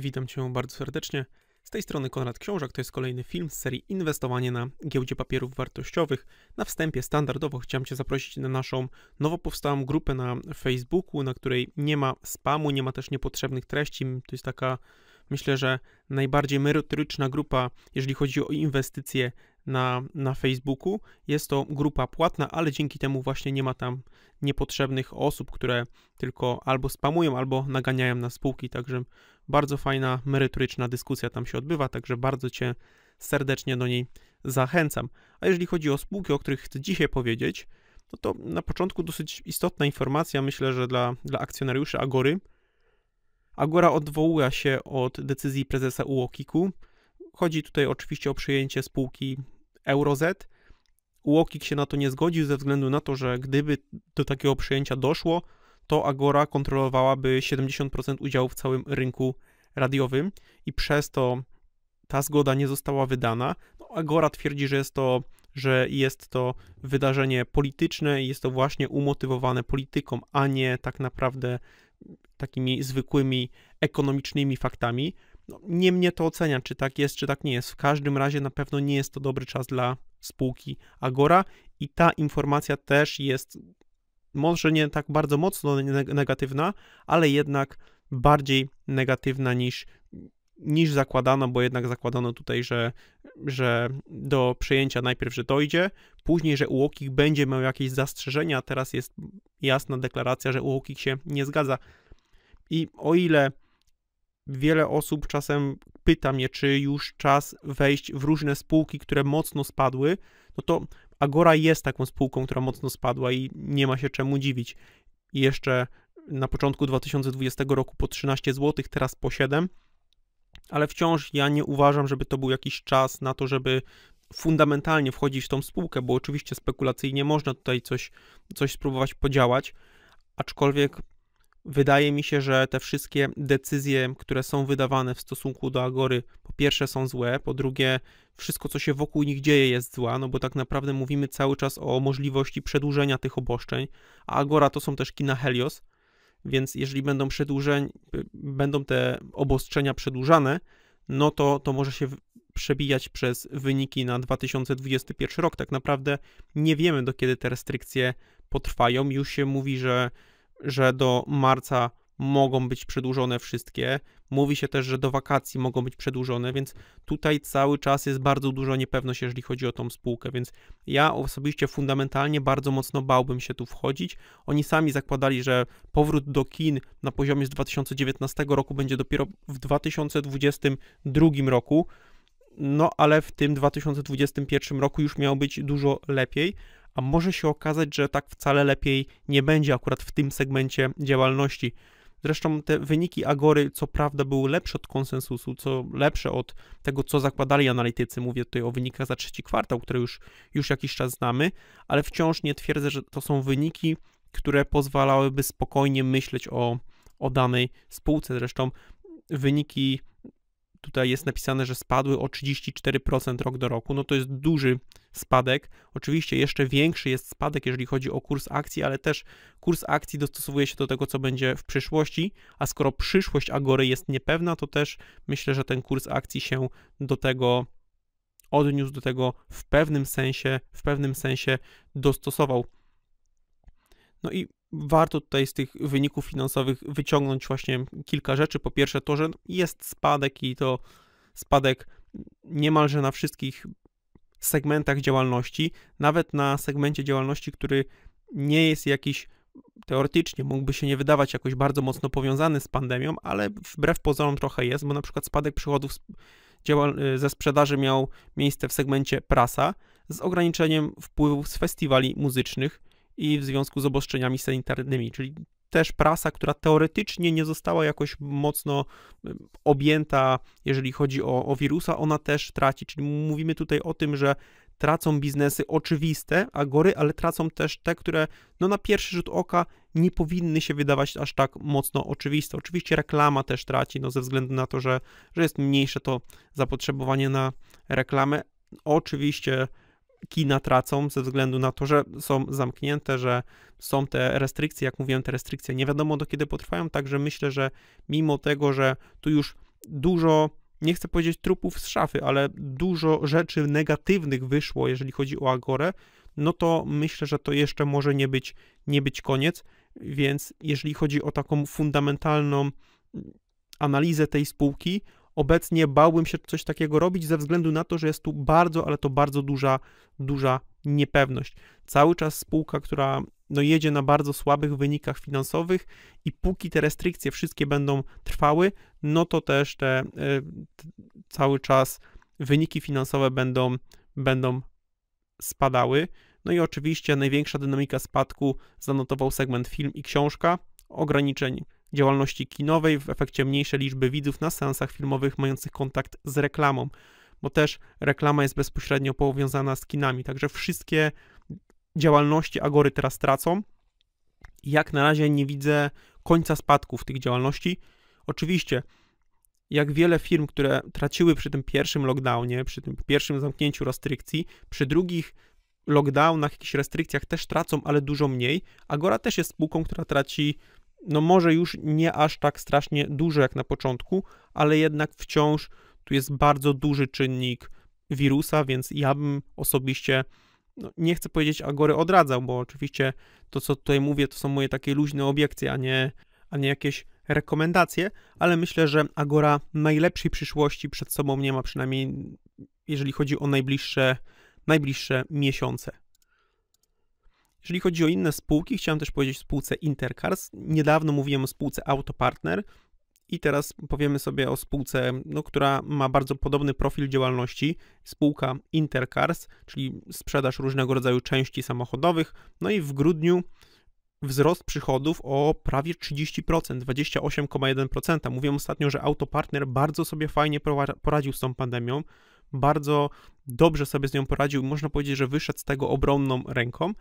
Witam Cię bardzo serdecznie. Z tej strony Konrad Książak, to jest kolejny film z serii Inwestowanie na giełdzie papierów wartościowych. Na wstępie standardowo chciałem Cię zaprosić na naszą nowo powstałą grupę na Facebooku, na której nie ma spamu, nie ma też niepotrzebnych treści. To jest taka, myślę, że najbardziej merytoryczna grupa, jeżeli chodzi o inwestycje na, na Facebooku. Jest to grupa płatna, ale dzięki temu właśnie nie ma tam niepotrzebnych osób, które tylko albo spamują, albo naganiają na spółki. Także bardzo fajna, merytoryczna dyskusja tam się odbywa, także bardzo Cię serdecznie do niej zachęcam. A jeżeli chodzi o spółki, o których chcę dzisiaj powiedzieć, no to na początku dosyć istotna informacja, myślę, że dla, dla akcjonariuszy Agory. Agora odwołuje się od decyzji prezesa UOKiK-u, Chodzi tutaj oczywiście o przyjęcie spółki EuroZ. UOKiK się na to nie zgodził ze względu na to, że gdyby do takiego przyjęcia doszło, to Agora kontrolowałaby 70% udziału w całym rynku radiowym i przez to ta zgoda nie została wydana. No, Agora twierdzi, że jest to że jest to wydarzenie polityczne i jest to właśnie umotywowane polityką, a nie tak naprawdę takimi zwykłymi ekonomicznymi faktami. No, nie mnie to ocenia, czy tak jest, czy tak nie jest. W każdym razie na pewno nie jest to dobry czas dla spółki Agora i ta informacja też jest może nie tak bardzo mocno negatywna, ale jednak bardziej negatywna niż, niż zakładano, bo jednak zakładano tutaj, że, że do przejęcia najpierw, że dojdzie, później, że UOKiK będzie miał jakieś zastrzeżenia, a teraz jest jasna deklaracja, że UOKiK się nie zgadza. I o ile Wiele osób czasem pyta mnie, czy już czas wejść w różne spółki, które mocno spadły. No to Agora jest taką spółką, która mocno spadła i nie ma się czemu dziwić. Jeszcze na początku 2020 roku po 13 zł, teraz po 7, ale wciąż ja nie uważam, żeby to był jakiś czas na to, żeby fundamentalnie wchodzić w tą spółkę, bo oczywiście spekulacyjnie można tutaj coś, coś spróbować podziałać, aczkolwiek Wydaje mi się, że te wszystkie decyzje, które są wydawane w stosunku do Agory, po pierwsze są złe, po drugie wszystko, co się wokół nich dzieje jest złe, no bo tak naprawdę mówimy cały czas o możliwości przedłużenia tych oboszczeń, a Agora to są też kina Helios, więc jeżeli będą przedłużeń, będą te obostrzenia przedłużane, no to to może się przebijać przez wyniki na 2021 rok. Tak naprawdę nie wiemy, do kiedy te restrykcje potrwają. Już się mówi, że że do marca mogą być przedłużone wszystkie. Mówi się też, że do wakacji mogą być przedłużone, więc tutaj cały czas jest bardzo dużo niepewność, jeżeli chodzi o tą spółkę, więc ja osobiście fundamentalnie bardzo mocno bałbym się tu wchodzić. Oni sami zakładali, że powrót do kin na poziomie z 2019 roku będzie dopiero w 2022 roku, no ale w tym 2021 roku już miało być dużo lepiej a może się okazać, że tak wcale lepiej nie będzie akurat w tym segmencie działalności. Zresztą te wyniki Agory co prawda były lepsze od konsensusu, co lepsze od tego, co zakładali analitycy. Mówię tutaj o wynikach za trzeci kwartał, które już, już jakiś czas znamy, ale wciąż nie twierdzę, że to są wyniki, które pozwalałyby spokojnie myśleć o, o danej spółce. Zresztą wyniki tutaj jest napisane, że spadły o 34% rok do roku. No to jest duży spadek. Oczywiście jeszcze większy jest spadek, jeżeli chodzi o kurs akcji, ale też kurs akcji dostosowuje się do tego, co będzie w przyszłości. A skoro przyszłość Agory jest niepewna, to też myślę, że ten kurs akcji się do tego odniósł, do tego w pewnym sensie, w pewnym sensie dostosował. No i warto tutaj z tych wyników finansowych wyciągnąć właśnie kilka rzeczy. Po pierwsze, to, że jest spadek i to spadek niemalże na wszystkich segmentach działalności, nawet na segmencie działalności, który nie jest jakiś teoretycznie mógłby się nie wydawać jakoś bardzo mocno powiązany z pandemią, ale wbrew pozorom trochę jest, bo na przykład spadek przychodów ze sprzedaży miał miejsce w segmencie prasa z ograniczeniem wpływów z festiwali muzycznych, i w związku z obostrzeniami sanitarnymi, czyli też prasa, która teoretycznie nie została jakoś mocno objęta, jeżeli chodzi o, o wirusa, ona też traci. Czyli mówimy tutaj o tym, że tracą biznesy oczywiste, agory, ale tracą też te, które no, na pierwszy rzut oka nie powinny się wydawać aż tak mocno oczywiste. Oczywiście reklama też traci, no, ze względu na to, że, że jest mniejsze to zapotrzebowanie na reklamę. Oczywiście kina tracą ze względu na to, że są zamknięte, że są te restrykcje, jak mówiłem, te restrykcje nie wiadomo do kiedy potrwają, także myślę, że mimo tego, że tu już dużo, nie chcę powiedzieć trupów z szafy, ale dużo rzeczy negatywnych wyszło, jeżeli chodzi o Agorę, no to myślę, że to jeszcze może nie być, nie być koniec, więc jeżeli chodzi o taką fundamentalną analizę tej spółki, obecnie bałbym się coś takiego robić ze względu na to, że jest tu bardzo, ale to bardzo duża, duża niepewność. Cały czas spółka, która no, jedzie na bardzo słabych wynikach finansowych i póki te restrykcje wszystkie będą trwały, no to też te, y, te cały czas wyniki finansowe będą, będą spadały. No i oczywiście największa dynamika spadku zanotował segment film i książka, ograniczeń działalności kinowej, w efekcie mniejszej liczby widzów na seansach filmowych mających kontakt z reklamą, bo też reklama jest bezpośrednio powiązana z kinami, także wszystkie działalności Agory teraz tracą. Jak na razie nie widzę końca spadków tych działalności. Oczywiście, jak wiele firm, które traciły przy tym pierwszym lockdownie, przy tym pierwszym zamknięciu restrykcji, przy drugich lockdownach, jakichś restrykcjach też tracą, ale dużo mniej. Agora też jest spółką, która traci no może już nie aż tak strasznie dużo jak na początku, ale jednak wciąż tu jest bardzo duży czynnik wirusa, więc ja bym osobiście no, nie chcę powiedzieć Agory odradzał, bo oczywiście to, co tutaj mówię, to są moje takie luźne obiekcje, a nie, a nie jakieś rekomendacje, ale myślę, że Agora najlepszej przyszłości przed sobą nie ma, przynajmniej jeżeli chodzi o najbliższe, najbliższe miesiące. Jeżeli chodzi o inne spółki, chciałem też powiedzieć o spółce Intercars. Niedawno mówiłem o spółce Autopartner i teraz powiemy sobie o spółce, no, która ma bardzo podobny profil działalności. Spółka Intercars, czyli sprzedaż różnego rodzaju części samochodowych. No i w grudniu wzrost przychodów o prawie 30%, 28,1%. Mówiłem ostatnio, że Autopartner bardzo sobie fajnie poradził z tą pandemią, bardzo dobrze sobie z nią poradził i można powiedzieć, że wyszedł z tego obronną ręką,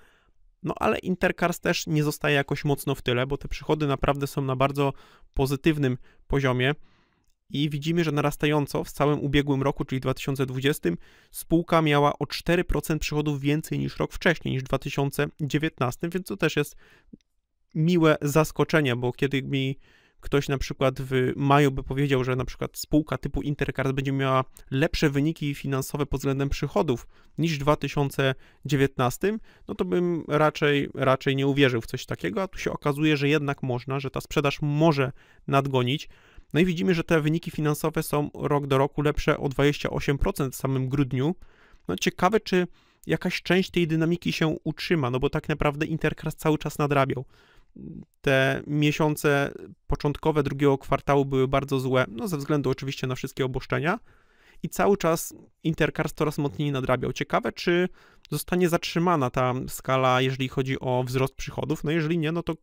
no ale Intercars też nie zostaje jakoś mocno w tyle, bo te przychody naprawdę są na bardzo pozytywnym poziomie i widzimy, że narastająco w całym ubiegłym roku, czyli 2020, spółka miała o 4% przychodów więcej niż rok wcześniej, niż 2019, więc to też jest miłe zaskoczenie, bo kiedy mi ktoś na przykład w maju by powiedział, że na przykład spółka typu Intercard będzie miała lepsze wyniki finansowe pod względem przychodów niż w 2019, no to bym raczej, raczej nie uwierzył w coś takiego, a tu się okazuje, że jednak można, że ta sprzedaż może nadgonić. No i widzimy, że te wyniki finansowe są rok do roku lepsze o 28% w samym grudniu. No ciekawe, czy jakaś część tej dynamiki się utrzyma, no bo tak naprawdę Intercard cały czas nadrabiał te miesiące początkowe drugiego kwartału były bardzo złe, no ze względu oczywiście na wszystkie oboszczenia i cały czas Intercars coraz mocniej nadrabiał. Ciekawe, czy zostanie zatrzymana ta skala, jeżeli chodzi o wzrost przychodów, no jeżeli nie, no to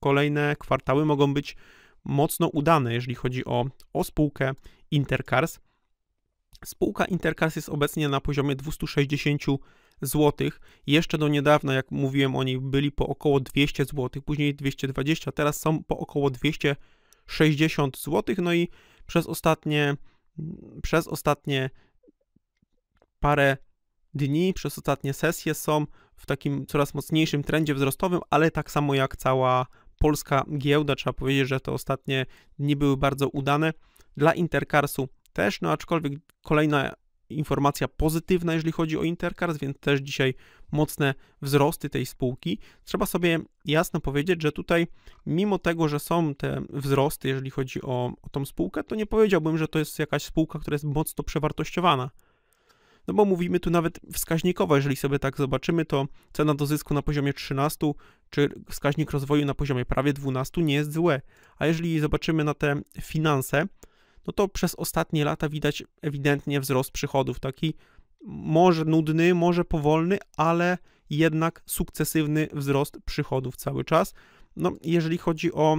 kolejne kwartały mogą być mocno udane, jeżeli chodzi o, o spółkę Intercars. Spółka Intercars jest obecnie na poziomie 260 zł. Jeszcze do niedawna, jak mówiłem o byli po około 200 zł, później 220, teraz są po około 260 zł. No i przez ostatnie, przez ostatnie parę dni, przez ostatnie sesje są w takim coraz mocniejszym trendzie wzrostowym, ale tak samo jak cała polska giełda, trzeba powiedzieć, że te ostatnie dni były bardzo udane. Dla Intercarsu też, no aczkolwiek kolejna informacja pozytywna, jeżeli chodzi o Intercars, więc też dzisiaj mocne wzrosty tej spółki. Trzeba sobie jasno powiedzieć, że tutaj, mimo tego, że są te wzrosty, jeżeli chodzi o, o tą spółkę, to nie powiedziałbym, że to jest jakaś spółka, która jest mocno przewartościowana. No bo mówimy tu nawet wskaźnikowo, jeżeli sobie tak zobaczymy, to cena do zysku na poziomie 13 czy wskaźnik rozwoju na poziomie prawie 12 nie jest złe. A jeżeli zobaczymy na te finanse, no to przez ostatnie lata widać ewidentnie wzrost przychodów, taki może nudny, może powolny, ale jednak sukcesywny wzrost przychodów cały czas. No, jeżeli chodzi o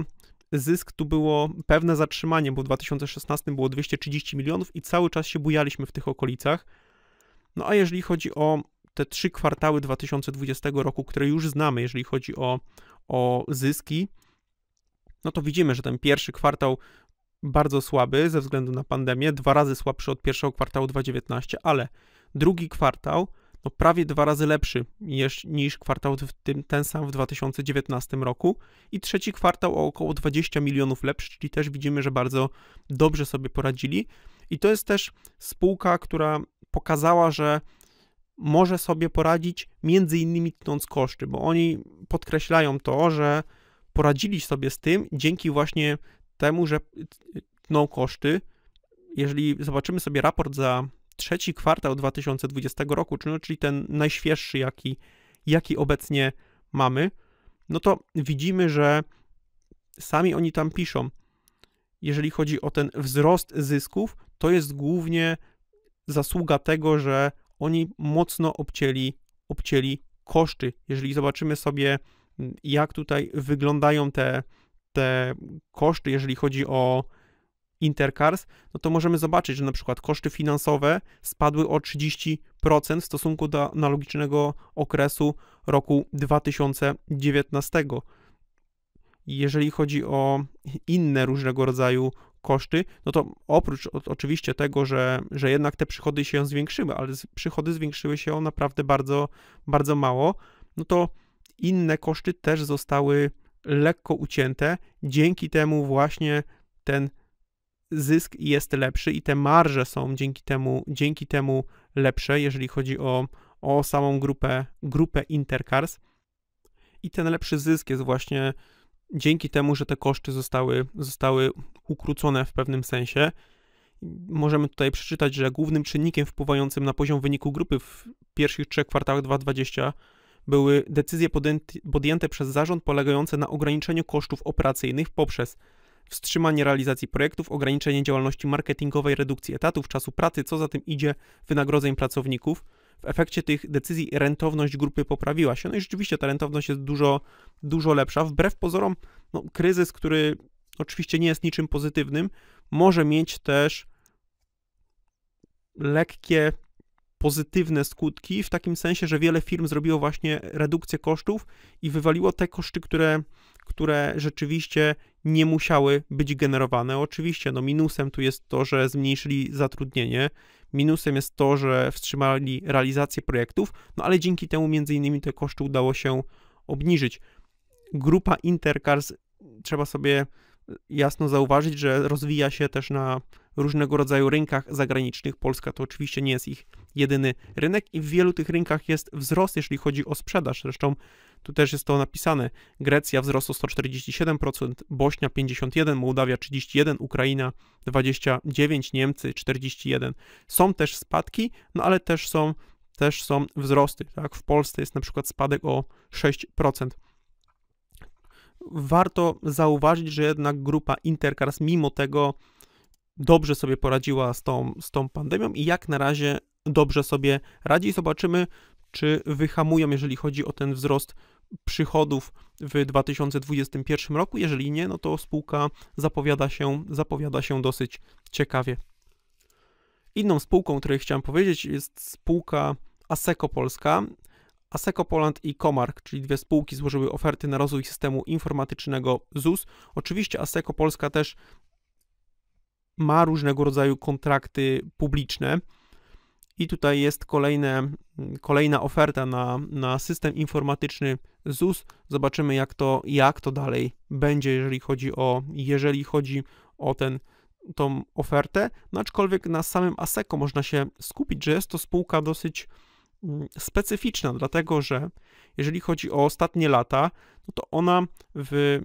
zysk, tu było pewne zatrzymanie, bo w 2016 było 230 milionów i cały czas się bujaliśmy w tych okolicach. No a jeżeli chodzi o te trzy kwartały 2020 roku, które już znamy, jeżeli chodzi o, o zyski, no to widzimy, że ten pierwszy kwartał bardzo słaby ze względu na pandemię, dwa razy słabszy od pierwszego kwartału 2019, ale drugi kwartał no prawie dwa razy lepszy niż, niż kwartał w tym, ten sam w 2019 roku i trzeci kwartał o około 20 milionów lepszy, czyli też widzimy, że bardzo dobrze sobie poradzili. I to jest też spółka, która pokazała, że może sobie poradzić między innymi tnąc koszty, bo oni podkreślają to, że poradzili sobie z tym dzięki właśnie temu, że tną koszty. Jeżeli zobaczymy sobie raport za trzeci kwartał 2020 roku, no, czyli ten najświeższy, jaki, jaki obecnie mamy, no to widzimy, że sami oni tam piszą, jeżeli chodzi o ten wzrost zysków, to jest głównie zasługa tego, że oni mocno obcięli, obcięli koszty. Jeżeli zobaczymy sobie, jak tutaj wyglądają te te koszty, jeżeli chodzi o Intercars, no to możemy zobaczyć, że na przykład koszty finansowe spadły o 30% w stosunku do analogicznego okresu roku 2019. Jeżeli chodzi o inne różnego rodzaju koszty, no to oprócz oczywiście tego, że, że jednak te przychody się zwiększyły, ale przychody zwiększyły się naprawdę bardzo, bardzo mało, no to inne koszty też zostały lekko ucięte. Dzięki temu właśnie ten zysk jest lepszy i te marże są dzięki temu, dzięki temu lepsze, jeżeli chodzi o, o samą grupę, grupę Intercars. I ten lepszy zysk jest właśnie dzięki temu, że te koszty zostały, zostały ukrócone w pewnym sensie. Możemy tutaj przeczytać, że głównym czynnikiem wpływającym na poziom wyniku grupy w pierwszych trzech kwartałach 2020 były decyzje podjęte przez zarząd polegające na ograniczeniu kosztów operacyjnych poprzez wstrzymanie realizacji projektów, ograniczenie działalności marketingowej, redukcji etatów, czasu pracy, co za tym idzie, wynagrodzeń pracowników. W efekcie tych decyzji rentowność grupy poprawiła się. No i rzeczywiście ta rentowność jest dużo, dużo lepsza. Wbrew pozorom, no, kryzys, który oczywiście nie jest niczym pozytywnym, może mieć też lekkie pozytywne skutki, w takim sensie, że wiele firm zrobiło właśnie redukcję kosztów i wywaliło te koszty, które, które rzeczywiście nie musiały być generowane. Oczywiście, no minusem tu jest to, że zmniejszyli zatrudnienie, minusem jest to, że wstrzymali realizację projektów, no ale dzięki temu między innymi te koszty udało się obniżyć. Grupa Intercars trzeba sobie jasno zauważyć, że rozwija się też na różnego rodzaju rynkach zagranicznych. Polska to oczywiście nie jest ich jedyny rynek i w wielu tych rynkach jest wzrost, jeśli chodzi o sprzedaż. Zresztą tu też jest to napisane. Grecja wzrost o 147%, Bośnia 51%, Mołdawia 31%, Ukraina 29%, Niemcy 41%. Są też spadki, no ale też są, też są wzrosty. Tak? W Polsce jest na przykład spadek o 6% warto zauważyć, że jednak grupa Intercars mimo tego dobrze sobie poradziła z tą, z tą pandemią i jak na razie dobrze sobie radzi. Zobaczymy, czy wyhamują, jeżeli chodzi o ten wzrost przychodów w 2021 roku. Jeżeli nie, no to spółka zapowiada się, zapowiada się dosyć ciekawie. Inną spółką, o której chciałem powiedzieć, jest spółka Aseco Polska. ASECO Poland i Komark, czyli dwie spółki, złożyły oferty na rozwój systemu informatycznego ZUS. Oczywiście ASECO Polska też ma różnego rodzaju kontrakty publiczne. I tutaj jest kolejne, kolejna oferta na, na system informatyczny ZUS. Zobaczymy, jak to, jak to dalej będzie, jeżeli chodzi o, jeżeli chodzi o ten, tą ofertę. No aczkolwiek na samym ASECO można się skupić, że jest to spółka dosyć Mm, specyficzna, dlatego że jeżeli chodzi o ostatnie lata, no to ona w,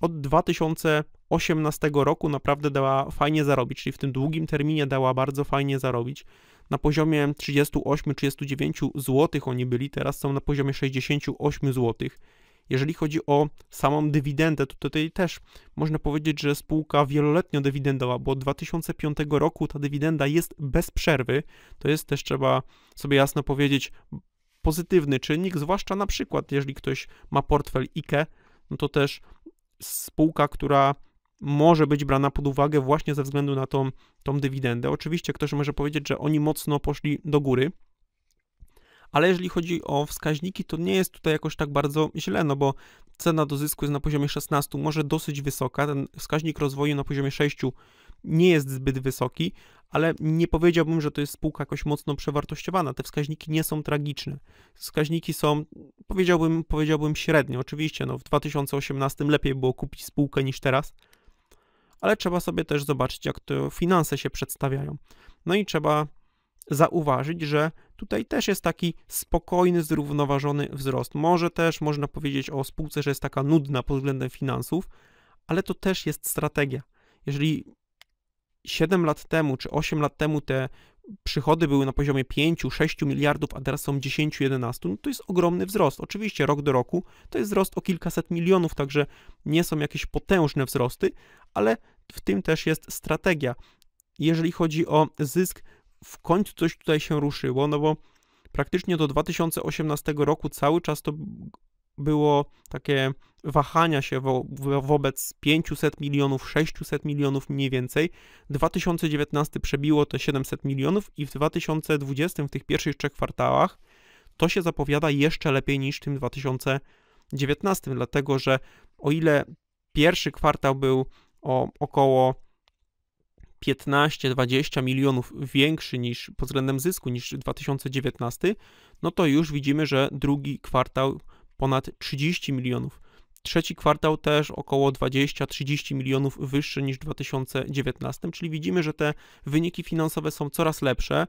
od 2018 roku naprawdę dała fajnie zarobić, czyli w tym długim terminie dała bardzo fajnie zarobić. Na poziomie 38-39 zł oni byli, teraz są na poziomie 68 złotych jeżeli chodzi o samą dywidendę, to tutaj też można powiedzieć, że spółka wieloletnio dywidendowa, bo od 2005 roku ta dywidenda jest bez przerwy. To jest też trzeba sobie jasno powiedzieć pozytywny czynnik, zwłaszcza na przykład, jeżeli ktoś ma portfel IKE, no to też spółka, która może być brana pod uwagę właśnie ze względu na tą, tą dywidendę. Oczywiście ktoś może powiedzieć, że oni mocno poszli do góry, ale jeżeli chodzi o wskaźniki, to nie jest tutaj jakoś tak bardzo źle, no bo cena do zysku jest na poziomie 16, może dosyć wysoka, ten wskaźnik rozwoju na poziomie 6 nie jest zbyt wysoki, ale nie powiedziałbym, że to jest spółka jakoś mocno przewartościowana. Te wskaźniki nie są tragiczne. Wskaźniki są, powiedziałbym, powiedziałbym średnio. Oczywiście no, w 2018 lepiej było kupić spółkę niż teraz, ale trzeba sobie też zobaczyć, jak to finanse się przedstawiają. No i trzeba zauważyć, że Tutaj też jest taki spokojny, zrównoważony wzrost. Może też można powiedzieć o spółce, że jest taka nudna pod względem finansów, ale to też jest strategia. Jeżeli 7 lat temu czy 8 lat temu te przychody były na poziomie 5-6 miliardów, a teraz są 10-11, no to jest ogromny wzrost. Oczywiście rok do roku to jest wzrost o kilkaset milionów, także nie są jakieś potężne wzrosty, ale w tym też jest strategia. Jeżeli chodzi o zysk w końcu coś tutaj się ruszyło, no bo praktycznie do 2018 roku cały czas to było takie wahania się wo, wo, wobec 500 milionów, 600 milionów mniej więcej. 2019 przebiło te 700 milionów i w 2020, w tych pierwszych trzech kwartałach, to się zapowiada jeszcze lepiej niż w tym 2019, dlatego że o ile pierwszy kwartał był o około 15-20 milionów większy niż pod względem zysku niż 2019, no to już widzimy, że drugi kwartał ponad 30 milionów. Trzeci kwartał też około 20-30 milionów wyższy niż w 2019, czyli widzimy, że te wyniki finansowe są coraz lepsze.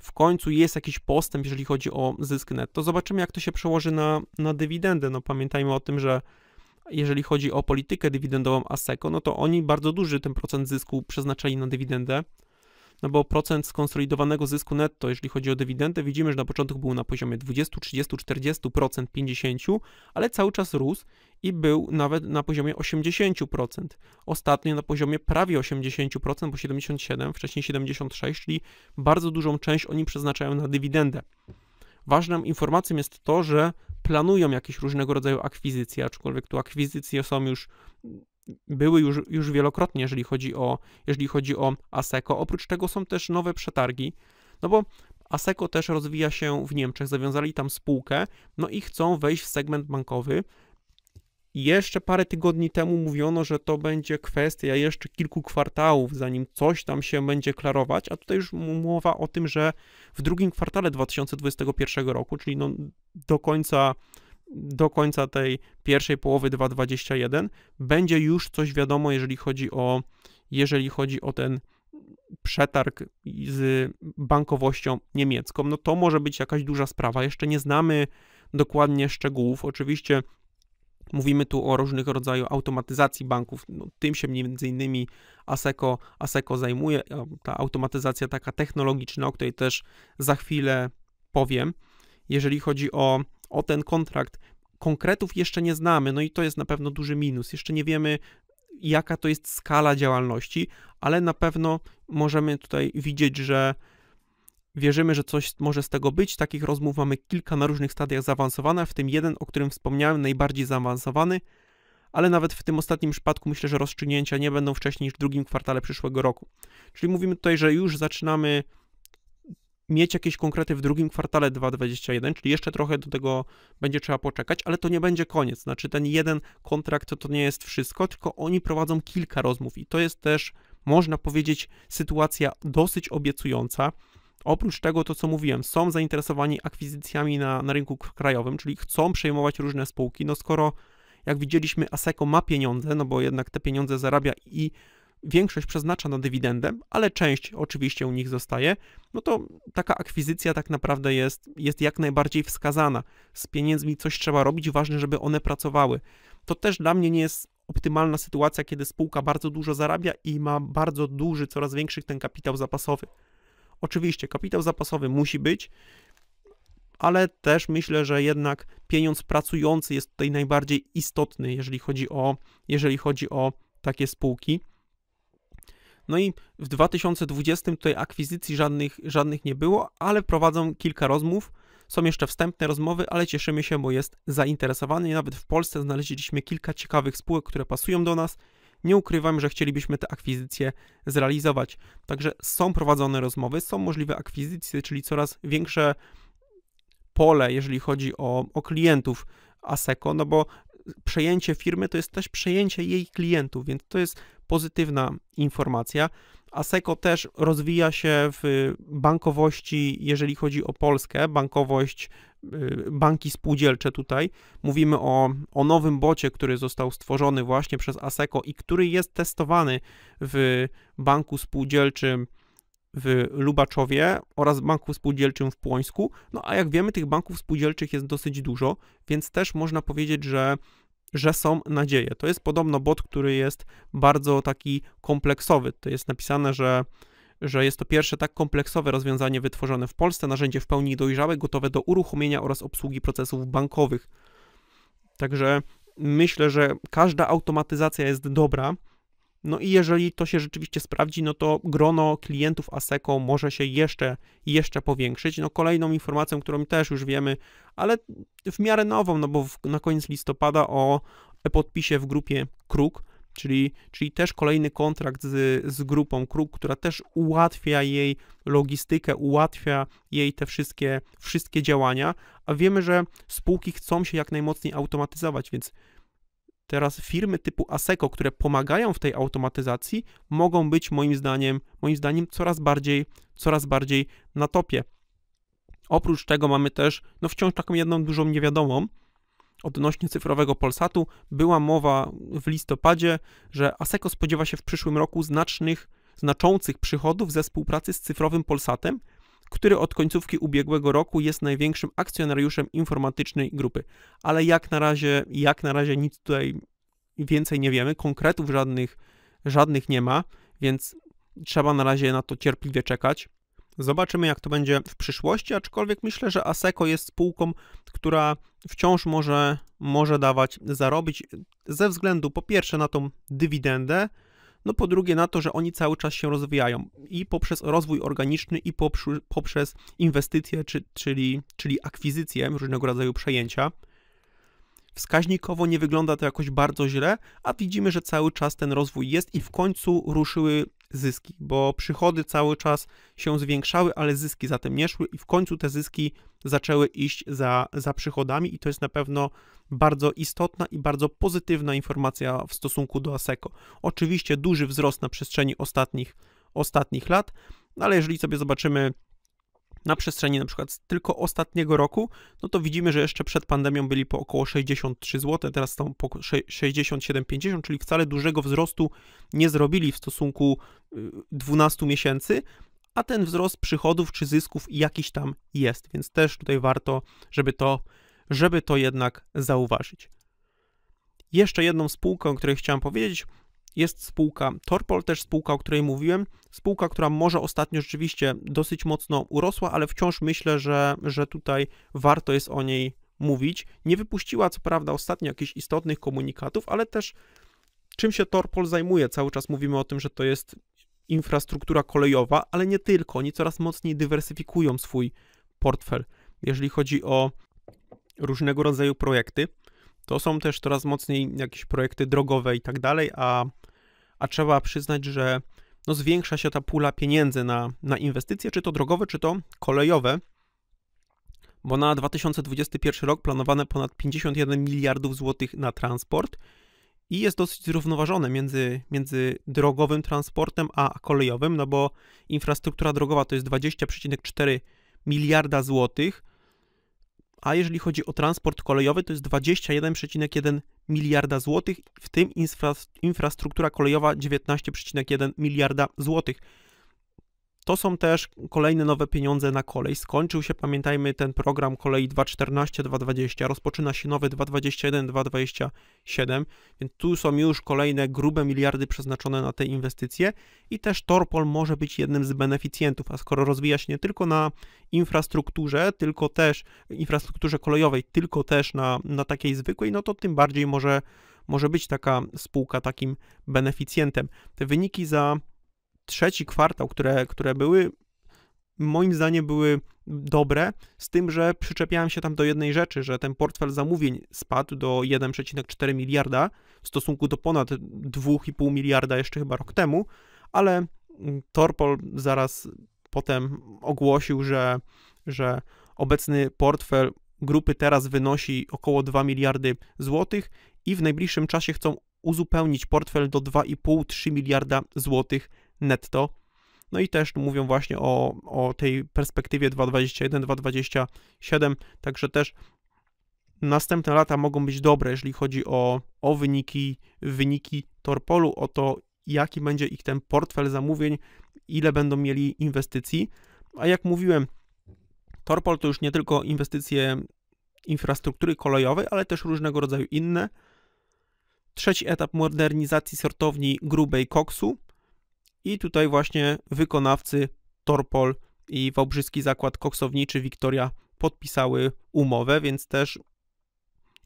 W końcu jest jakiś postęp, jeżeli chodzi o zysk netto. Zobaczymy, jak to się przełoży na, na dywidendę. No pamiętajmy o tym, że jeżeli chodzi o politykę dywidendową ASECO, no to oni bardzo duży ten procent zysku przeznaczali na dywidendę, no bo procent skonsolidowanego zysku netto, jeżeli chodzi o dywidendę, widzimy, że na początku był na poziomie 20, 30, 40%, 50%, ale cały czas rósł i był nawet na poziomie 80%. Ostatnio na poziomie prawie 80%, bo 77%, wcześniej 76%, czyli bardzo dużą część oni przeznaczają na dywidendę. Ważną informacją jest to, że planują jakieś różnego rodzaju akwizycje, aczkolwiek tu akwizycje są już były już, już wielokrotnie, jeżeli chodzi o jeżeli chodzi o Aseco. Oprócz tego są też nowe przetargi, no bo Aseco też rozwija się w Niemczech, zawiązali tam spółkę, no i chcą wejść w segment bankowy. Jeszcze parę tygodni temu mówiono, że to będzie kwestia jeszcze kilku kwartałów, zanim coś tam się będzie klarować, a tutaj już mowa o tym, że w drugim kwartale 2021 roku, czyli no do końca do końca tej pierwszej połowy 2021 będzie już coś wiadomo, jeżeli chodzi o, jeżeli chodzi o ten przetarg z bankowością niemiecką. No to może być jakaś duża sprawa. Jeszcze nie znamy dokładnie szczegółów. Oczywiście Mówimy tu o różnych rodzajach automatyzacji banków. No, tym się między innymi ASECO, ASECO zajmuje. Ta automatyzacja taka technologiczna, o której też za chwilę powiem. Jeżeli chodzi o, o ten kontrakt, konkretów jeszcze nie znamy, no i to jest na pewno duży minus. Jeszcze nie wiemy, jaka to jest skala działalności, ale na pewno możemy tutaj widzieć, że wierzymy, że coś może z tego być. Takich rozmów mamy kilka na różnych stadiach zaawansowanych, w tym jeden, o którym wspomniałem, najbardziej zaawansowany, ale nawet w tym ostatnim przypadku myślę, że rozstrzygnięcia nie będą wcześniej niż w drugim kwartale przyszłego roku. Czyli mówimy tutaj, że już zaczynamy mieć jakieś konkrety w drugim kwartale 2021, czyli jeszcze trochę do tego będzie trzeba poczekać, ale to nie będzie koniec. Znaczy ten jeden kontrakt to, to nie jest wszystko, tylko oni prowadzą kilka rozmów i to jest też, można powiedzieć, sytuacja dosyć obiecująca. Oprócz tego, to co mówiłem, są zainteresowani akwizycjami na, na rynku krajowym, czyli chcą przejmować różne spółki. No skoro, jak widzieliśmy, ASeco ma pieniądze, no bo jednak te pieniądze zarabia i większość przeznacza na dywidendę, ale część oczywiście u nich zostaje, no to taka akwizycja tak naprawdę jest, jest jak najbardziej wskazana. Z pieniędzmi coś trzeba robić, ważne, żeby one pracowały. To też dla mnie nie jest optymalna sytuacja, kiedy spółka bardzo dużo zarabia i ma bardzo duży, coraz większy ten kapitał zapasowy. Oczywiście kapitał zapasowy musi być, ale też myślę, że jednak pieniądz pracujący jest tutaj najbardziej istotny, jeżeli chodzi o, jeżeli chodzi o takie spółki. No i w 2020 tutaj akwizycji żadnych, żadnych nie było, ale prowadzą kilka rozmów. Są jeszcze wstępne rozmowy, ale cieszymy się, bo jest zainteresowany. Nawet w Polsce znaleźliśmy kilka ciekawych spółek, które pasują do nas nie ukrywam, że chcielibyśmy te akwizycje zrealizować. Także są prowadzone rozmowy, są możliwe akwizycje, czyli coraz większe pole, jeżeli chodzi o, o klientów ASECO, no bo przejęcie firmy to jest też przejęcie jej klientów, więc to jest pozytywna informacja. Aseko też rozwija się w bankowości, jeżeli chodzi o Polskę, bankowość, y, banki spółdzielcze tutaj. Mówimy o, o nowym bocie, który został stworzony właśnie przez Aseko i który jest testowany w banku spółdzielczym w Lubaczowie oraz banku spółdzielczym w Płońsku. No a jak wiemy, tych banków spółdzielczych jest dosyć dużo, więc też można powiedzieć, że że są nadzieje. To jest podobno bot, który jest bardzo taki kompleksowy. To jest napisane, że że jest to pierwsze tak kompleksowe rozwiązanie wytworzone w Polsce, narzędzie w pełni dojrzałe, gotowe do uruchomienia oraz obsługi procesów bankowych. Także myślę, że każda automatyzacja jest dobra, no i jeżeli to się rzeczywiście sprawdzi, no to grono klientów ASECO może się jeszcze, jeszcze powiększyć. No kolejną informacją, którą też już wiemy, ale w miarę nową, no bo w, na koniec listopada o podpisie w grupie Kruk, czyli, czyli też kolejny kontrakt z, z grupą Kruk, która też ułatwia jej logistykę, ułatwia jej te wszystkie, wszystkie działania, a wiemy, że spółki chcą się jak najmocniej automatyzować, więc Teraz firmy typu Aseco, które pomagają w tej automatyzacji, mogą być moim zdaniem, moim zdaniem coraz bardziej, coraz bardziej na topie. Oprócz tego mamy też, no wciąż taką jedną dużą niewiadomą, odnośnie cyfrowego Polsatu, była mowa w listopadzie, że Aseco spodziewa się w przyszłym roku znacznych, znaczących przychodów ze współpracy z cyfrowym Polsatem, który od końcówki ubiegłego roku jest największym akcjonariuszem informatycznej grupy. Ale jak na razie, jak na razie nic tutaj więcej nie wiemy, konkretów żadnych, żadnych nie ma, więc trzeba na razie na to cierpliwie czekać. Zobaczymy, jak to będzie w przyszłości, aczkolwiek myślę, że Aseco jest spółką, która wciąż może, może dawać zarobić ze względu po pierwsze na tą dywidendę, no po drugie na to, że oni cały czas się rozwijają i poprzez rozwój organiczny i poprzez inwestycje, czy, czyli, czyli akwizycję różnego rodzaju przejęcia. Wskaźnikowo nie wygląda to jakoś bardzo źle, a widzimy, że cały czas ten rozwój jest i w końcu ruszyły zyski, bo przychody cały czas się zwiększały, ale zyski zatem nie szły i w końcu te zyski zaczęły iść za, za przychodami i to jest na pewno bardzo istotna i bardzo pozytywna informacja w stosunku do ASECO. Oczywiście duży wzrost na przestrzeni ostatnich, ostatnich lat, no ale jeżeli sobie zobaczymy na przestrzeni na przykład tylko ostatniego roku, no to widzimy, że jeszcze przed pandemią byli po około 63 zł, teraz są po 67,50, czyli wcale dużego wzrostu nie zrobili w stosunku 12 y, miesięcy, a ten wzrost przychodów czy zysków jakiś tam jest, więc też tutaj warto, żeby to, żeby to jednak zauważyć. Jeszcze jedną spółkę, o której chciałem powiedzieć, jest spółka Torpol, też spółka, o której mówiłem. Spółka, która może ostatnio rzeczywiście dosyć mocno urosła, ale wciąż myślę, że, że tutaj warto jest o niej mówić. Nie wypuściła co prawda ostatnio jakichś istotnych komunikatów, ale też czym się Torpol zajmuje? Cały czas mówimy o tym, że to jest infrastruktura kolejowa, ale nie tylko. Oni coraz mocniej dywersyfikują swój portfel, jeżeli chodzi o różnego rodzaju projekty to są też coraz mocniej jakieś projekty drogowe i tak dalej, a, a trzeba przyznać, że no zwiększa się ta pula pieniędzy na, na inwestycje, czy to drogowe, czy to kolejowe, bo na 2021 rok planowane ponad 51 miliardów złotych na transport i jest dosyć zrównoważone między, między drogowym transportem a kolejowym, no bo infrastruktura drogowa to jest 20,4 miliarda złotych, a jeżeli chodzi o transport kolejowy, to jest 21,1 miliarda złotych, w tym infrastruktura kolejowa 19,1 miliarda złotych. To są też kolejne nowe pieniądze na kolej. Skończył się, pamiętajmy, ten program kolei 2.14-2.20, rozpoczyna się nowy 2.21-2.27, więc tu są już kolejne grube miliardy przeznaczone na te inwestycje i też Torpol może być jednym z beneficjentów, a skoro rozwija się nie tylko na infrastrukturze, tylko też infrastrukturze kolejowej, tylko też na, na takiej zwykłej, no to tym bardziej może, może być taka spółka takim beneficjentem. Te wyniki za trzeci kwartał, które, które były, moim zdaniem były dobre, z tym, że przyczepiałem się tam do jednej rzeczy, że ten portfel zamówień spadł do 1,4 miliarda w stosunku do ponad 2,5 miliarda jeszcze chyba rok temu, ale mm, Torpol zaraz potem ogłosił, że, że obecny portfel grupy teraz wynosi około 2 miliardy złotych i w najbliższym czasie chcą uzupełnić portfel do 2,5-3 miliarda złotych netto. No i też mówią właśnie o, o tej perspektywie 2021-2027, także też następne lata mogą być dobre, jeżeli chodzi o, o wyniki, wyniki Torpolu, o to, jaki będzie ich ten portfel zamówień, ile będą mieli inwestycji. A jak mówiłem, Torpol to już nie tylko inwestycje infrastruktury kolejowej, ale też różnego rodzaju inne. Trzeci etap modernizacji sortowni grubej koksu, i tutaj właśnie wykonawcy Torpol i Wałbrzyski Zakład Koksowniczy Wiktoria podpisały umowę, więc też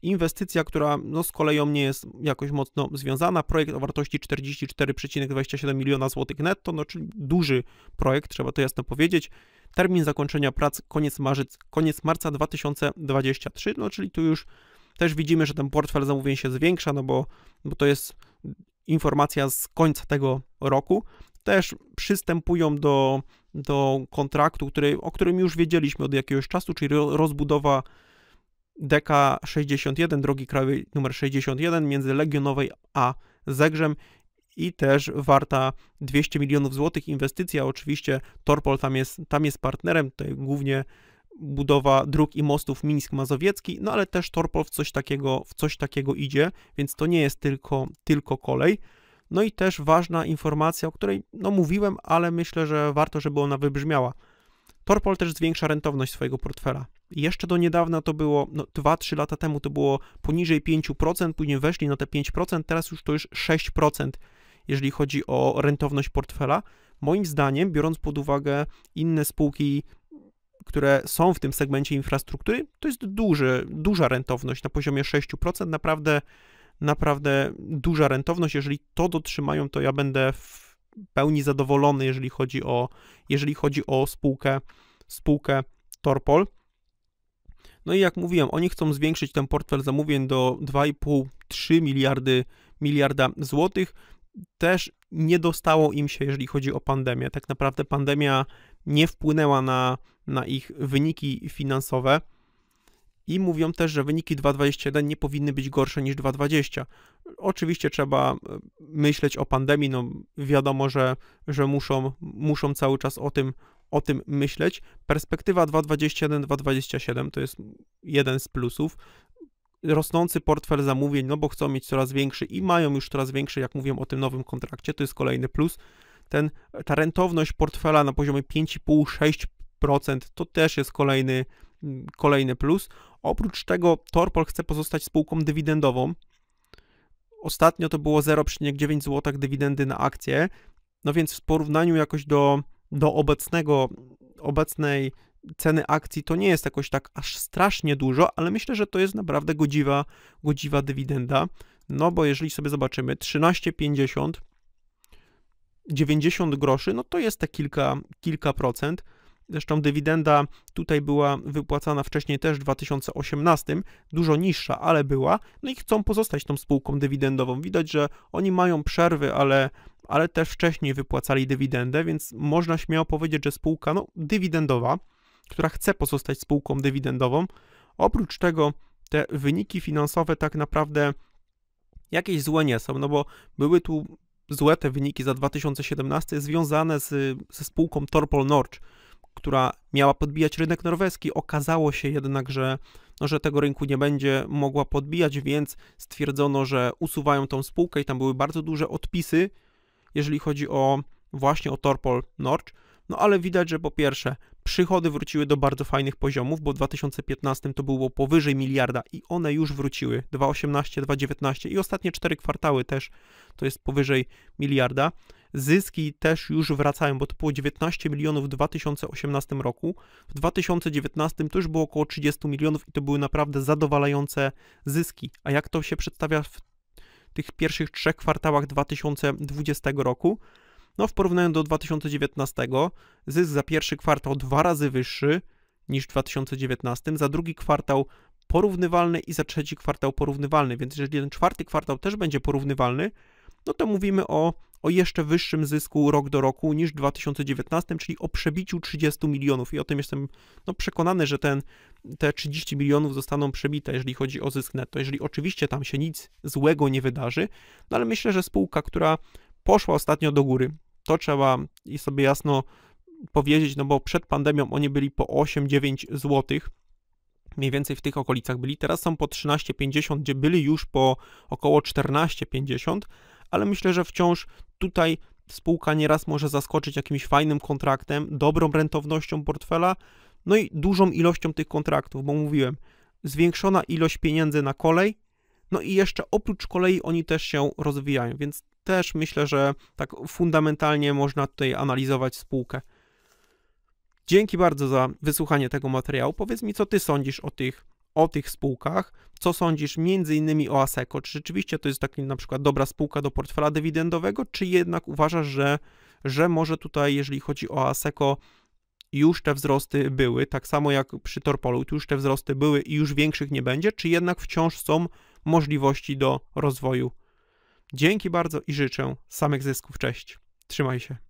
inwestycja, która no, z koleją nie jest jakoś mocno związana. Projekt o wartości 44,27 miliona złotych netto, no czyli duży projekt, trzeba to jasno powiedzieć. Termin zakończenia prac koniec, marzec, koniec marca 2023, no czyli tu już też widzimy, że ten portfel zamówień się zwiększa, no bo, bo to jest informacja z końca tego roku, też przystępują do, do kontraktu, który, o którym już wiedzieliśmy od jakiegoś czasu, czyli rozbudowa DK61, drogi krajowej numer 61 między Legionowej a Zegrzem i też warta 200 milionów złotych inwestycja. Oczywiście Torpol tam jest, tam jest partnerem, tutaj głównie budowa dróg i mostów Mińsk-Mazowiecki, no ale też Torpol w coś takiego, w coś takiego idzie, więc to nie jest tylko, tylko kolej. No i też ważna informacja, o której no mówiłem, ale myślę, że warto, żeby ona wybrzmiała. Torpol też zwiększa rentowność swojego portfela. Jeszcze do niedawna to było, no 2-3 lata temu to było poniżej 5%, później weszli na te 5%, teraz już to już 6%, jeżeli chodzi o rentowność portfela. Moim zdaniem, biorąc pod uwagę inne spółki, które są w tym segmencie infrastruktury, to jest duży, duża rentowność na poziomie 6%, naprawdę naprawdę duża rentowność. Jeżeli to dotrzymają, to ja będę w pełni zadowolony, jeżeli chodzi o, jeżeli chodzi o spółkę, spółkę Torpol. No i jak mówiłem, oni chcą zwiększyć ten portfel zamówień do 2,5-3 miliardy, miliarda złotych. Też nie dostało im się, jeżeli chodzi o pandemię. Tak naprawdę pandemia nie wpłynęła na, na ich wyniki finansowe i mówią też, że wyniki 2.21 nie powinny być gorsze niż 2.20. Oczywiście trzeba e, myśleć o pandemii, no wiadomo, że, że muszą, muszą cały czas o tym, o tym myśleć. Perspektywa 2.21, 2.27 to jest jeden z plusów. Rosnący portfel zamówień, no bo chcą mieć coraz większy i mają już coraz większy, jak mówią o tym nowym kontrakcie, to jest kolejny plus. Ten, ta rentowność portfela na poziomie 5,5-6% to też jest kolejny plus kolejny plus. Oprócz tego Torpol chce pozostać spółką dywidendową. Ostatnio to było 0,9 zł dywidendy na akcję, no więc w porównaniu jakoś do, do obecnego, obecnej ceny akcji to nie jest jakoś tak aż strasznie dużo, ale myślę, że to jest naprawdę godziwa, godziwa dywidenda, no bo jeżeli sobie zobaczymy 13,50 90 groszy, no to jest te kilka, kilka procent. Zresztą dywidenda tutaj była wypłacana wcześniej też w 2018, dużo niższa, ale była. No i chcą pozostać tą spółką dywidendową. Widać, że oni mają przerwy, ale, ale też wcześniej wypłacali dywidendę, więc można śmiało powiedzieć, że spółka no, dywidendowa, która chce pozostać spółką dywidendową. Oprócz tego te wyniki finansowe tak naprawdę jakieś złe nie są, no bo były tu złe te wyniki za 2017 związane z, ze spółką Torpol Norge, która miała podbijać rynek norweski, okazało się jednak, że, no, że tego rynku nie będzie mogła podbijać, więc stwierdzono, że usuwają tą spółkę i tam były bardzo duże odpisy, jeżeli chodzi o właśnie o Torpol Norge. No ale widać, że po pierwsze przychody wróciły do bardzo fajnych poziomów, bo w 2015 to było powyżej miliarda i one już wróciły 2,18, 2,19 i ostatnie cztery kwartały też to jest powyżej miliarda. Zyski też już wracają, bo to było 19 milionów w 2018 roku. W 2019 to już było około 30 milionów i to były naprawdę zadowalające zyski. A jak to się przedstawia w tych pierwszych trzech kwartałach 2020 roku? No w porównaniu do 2019 zysk za pierwszy kwartał dwa razy wyższy niż w 2019, za drugi kwartał porównywalny i za trzeci kwartał porównywalny. Więc jeżeli ten czwarty kwartał też będzie porównywalny, no to mówimy o o jeszcze wyższym zysku rok do roku niż w 2019, czyli o przebiciu 30 milionów i o tym jestem no, przekonany, że ten, te 30 milionów zostaną przebite, jeżeli chodzi o zysk netto, jeżeli oczywiście tam się nic złego nie wydarzy, no ale myślę, że spółka, która poszła ostatnio do góry, to trzeba i sobie jasno powiedzieć, no bo przed pandemią oni byli po 8-9 złotych, mniej więcej w tych okolicach byli. Teraz są po 13,50, gdzie byli już po około 14,50, ale myślę, że wciąż tutaj spółka nieraz może zaskoczyć jakimś fajnym kontraktem, dobrą rentownością portfela, no i dużą ilością tych kontraktów, bo mówiłem, zwiększona ilość pieniędzy na kolej, no i jeszcze oprócz kolei oni też się rozwijają, więc też myślę, że tak fundamentalnie można tutaj analizować spółkę. Dzięki bardzo za wysłuchanie tego materiału. Powiedz mi, co ty sądzisz o tych o tych spółkach, co sądzisz między innymi o ASECO, czy rzeczywiście to jest taka na przykład dobra spółka do portfela dywidendowego, czy jednak uważasz, że, że może tutaj, jeżeli chodzi o ASECO, już te wzrosty były, tak samo jak przy Torpolu, już te wzrosty były i już większych nie będzie, czy jednak wciąż są możliwości do rozwoju? Dzięki bardzo i życzę samych zysków. Cześć. Trzymaj się.